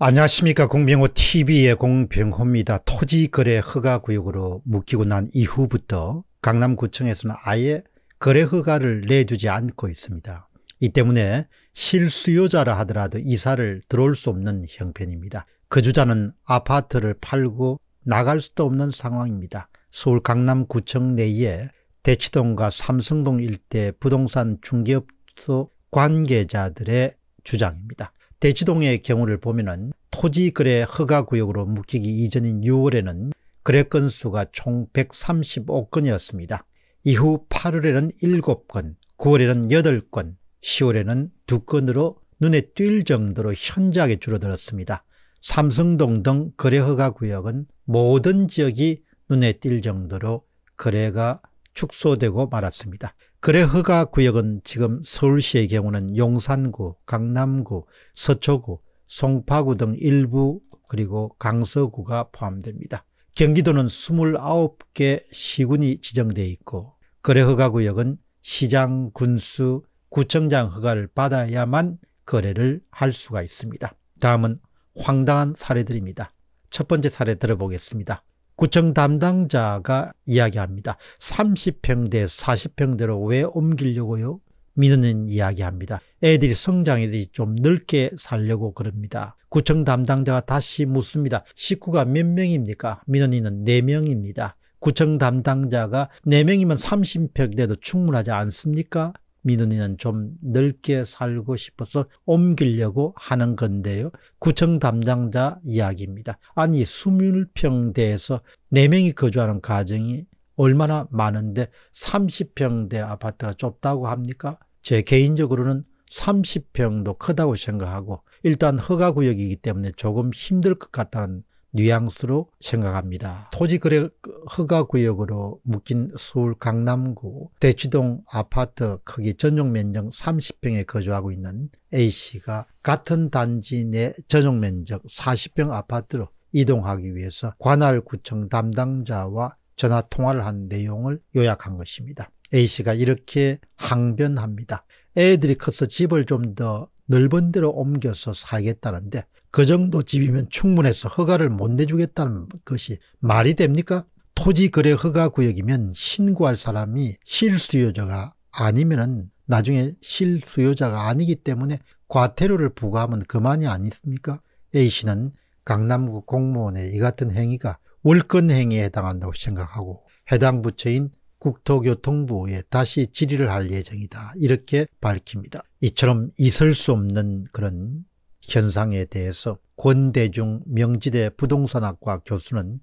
안녕하십니까 공병호 TV의 공병호입니다. 토지 거래 허가 구역으로 묶이고 난 이후부터 강남구청에서는 아예 거래 허가를 내주지 않고 있습니다. 이 때문에 실수요자라 하더라도 이사를 들어올 수 없는 형편입니다. 그주자는 아파트를 팔고 나갈 수도 없는 상황입니다. 서울 강남구청 내에 대치동과 삼성동 일대 부동산 중개업소 관계자들의 주장입니다. 대치동의 경우를 보면 토지 거래 허가 구역으로 묶이기 이전인 6월에는 거래 건수가 총 135건이었습니다. 이후 8월에는 7건, 9월에는 8건, 10월에는 2건으로 눈에 띌 정도로 현저하게 줄어들었습니다. 삼성동 등 거래 허가 구역은 모든 지역이 눈에 띌 정도로 거래가 축소되고 말았습니다. 거래 허가 구역은 지금 서울시의 경우는 용산구, 강남구, 서초구, 송파구 등 일부 그리고 강서구가 포함됩니다. 경기도는 29개 시군이 지정되어 있고 거래 허가 구역은 시장, 군수, 구청장 허가를 받아야만 거래를 할 수가 있습니다. 다음은 황당한 사례들입니다. 첫 번째 사례 들어보겠습니다. 구청 담당자가 이야기합니다. 30평대, 40평대로 왜 옮기려고요? 민원인 이야기합니다. 애들이 성장애들이 좀 넓게 살려고 그럽니다. 구청 담당자가 다시 묻습니다. 식구가 몇 명입니까? 민원인은 4명입니다. 구청 담당자가 4명이면 30평대도 충분하지 않습니까? 민원인은 좀 넓게 살고 싶어서 옮기려고 하는 건데요. 구청 담당자 이야기입니다. 아니 21평대에서 4명이 거주하는 가정이 얼마나 많은데 30평대 아파트가 좁다고 합니까? 제 개인적으로는 30평도 크다고 생각하고 일단 허가구역이기 때문에 조금 힘들 것 같다는 뉘앙스로 생각합니다. 토지 거래 허가 구역으로 묶인 서울 강남구 대치동 아파트 크기 전용 면적 30평에 거주하고 있는 A씨가 같은 단지 내 전용 면적 40평 아파트로 이동하기 위해서 관할구청 담당자와 전화 통화를 한 내용을 요약한 것입니다. A씨가 이렇게 항변합니다. 애들이 커서 집을 좀 더 넓은 데로 옮겨서 살겠다는데 그 정도 집이면 충분해서 허가를 못 내주겠다는 것이 말이 됩니까? 토지 거래 허가 구역이면 신고할 사람이 실수요자가 아니면은 나중에 실수요자가 아니기 때문에 과태료를 부과하면 그만이 아니습니까? A씨는 강남구 공무원의 이 같은 행위가 월권 행위에 해당한다고 생각하고 해당 부처인 국토교통부에 다시 질의를 할 예정이다. 이렇게 밝힙니다. 이처럼 있을 수 없는 그런 현상에 대해서 권대중 명지대 부동산학과 교수는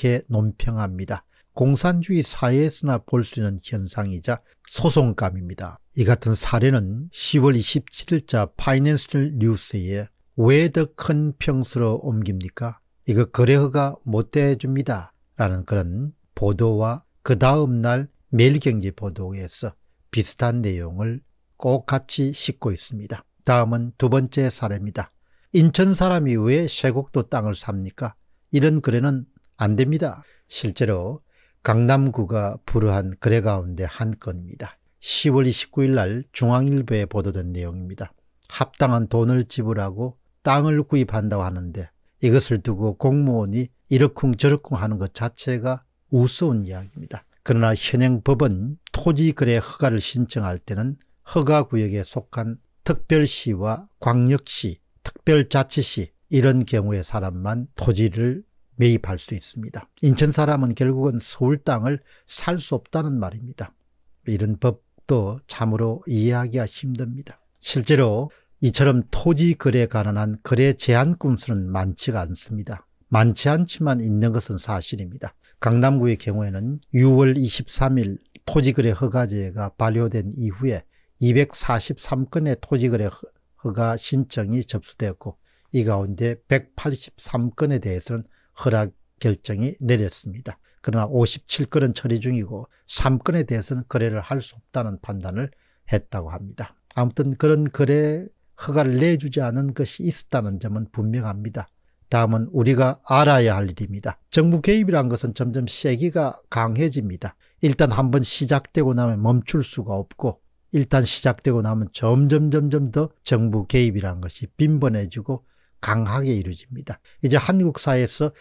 이렇게 논평합니다. 공산주의 사회에서나 볼 수 있는 현상이자 소송감입니다. 이 같은 사례는 10월 27일자 파이낸셜 뉴스에 왜 더 큰 평수로 옮깁니까? 이거 거래허가 못 대줍니다. 라는 그런 보도와 그 다음날 매일경제 보도에서 비슷한 내용을 꼭 같이 싣고 있습니다. 다음은 두 번째 사례입니다. 인천 사람이 왜 쇠곡도 땅을 삽니까? 이런 거래는 안 됩니다. 실제로 강남구가 불허한 거래 가운데 한 건입니다. 10월 29일 날 중앙일보에 보도된 내용입니다. 합당한 돈을 지불하고 땅을 구입한다고 하는데 이것을 두고 공무원이 이러쿵저러쿵 하는 것 자체가 우스운 이야기입니다. 그러나 현행 법은 토지 거래 허가를 신청할 때는 허가 구역에 속한 특별시와 광역시, 특별자치시 이런 경우에 사람만 토지를 매입할 수 있습니다. 인천 사람은 결국은 서울 땅을 살 수 없다는 말입니다. 이런 법도 참으로 이해하기가 힘듭니다. 실제로 이처럼 토지 거래에 관한 거래 제한 건수는 많지가 않습니다. 많지 않지만 있는 것은 사실입니다. 강남구의 경우에는 6월 23일 토지거래 허가제가 발효된 이후에 243건의 토지거래 허가 신청이 접수되었고 이 가운데 183건에 대해서는 허락 결정이 내렸습니다. 그러나 57건은 처리 중이고 3건에 대해서는 거래를 할 수 없다는 판단을 했다고 합니다. 아무튼 그런 거래 허가를 내주지 않은 것이 있었다는 점은 분명합니다. 다음은 우리가 알아야 할 일입니다. 정부 개입이란 것은 점점 세기가 강해집니다. 일단 한번 시작되고 나면 멈출 수가 없고 일단 시작되고 나면 점점 점점 더 정부 개입이라는 것이 빈번해지고 강하게 이루어집니다. 이제 한국 사회에서는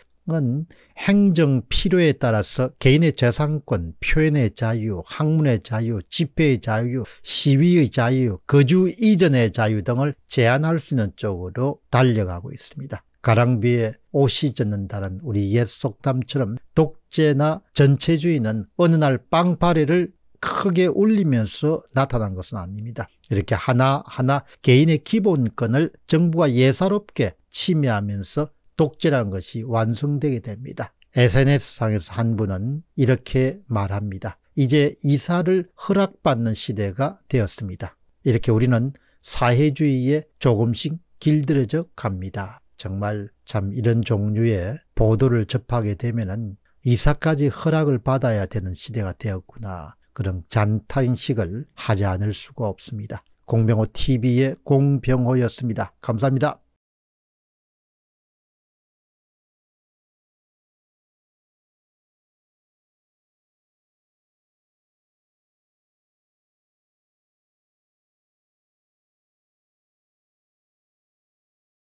행정 필요에 따라서 개인의 재산권, 표현의 자유, 학문의 자유, 집회의 자유, 시위의 자유, 거주 이전의 자유 등을 제한할 수 있는 쪽으로 달려가고 있습니다. 가랑비에 옷이 젖는다는 우리 옛 속담처럼 독재나 전체주의는 어느 날 빵파리를 크게 올리면서 나타난 것은 아닙니다. 이렇게 하나하나 개인의 기본권을 정부가 예사롭게 침해하면서 독재란 것이 완성되게 됩니다. SNS상에서 한 분은 이렇게 말합니다. 이제 이사를 허락받는 시대가 되었습니다. 이렇게 우리는 사회주의에 조금씩 길들여져 갑니다. 정말 참 이런 종류의 보도를 접하게 되면 은 이사까지 허락을 받아야 되는 시대가 되었구나. 그런 잔탄식을 하지 않을 수가 없습니다. 공병호 TV의 공병호였습니다. 감사합니다.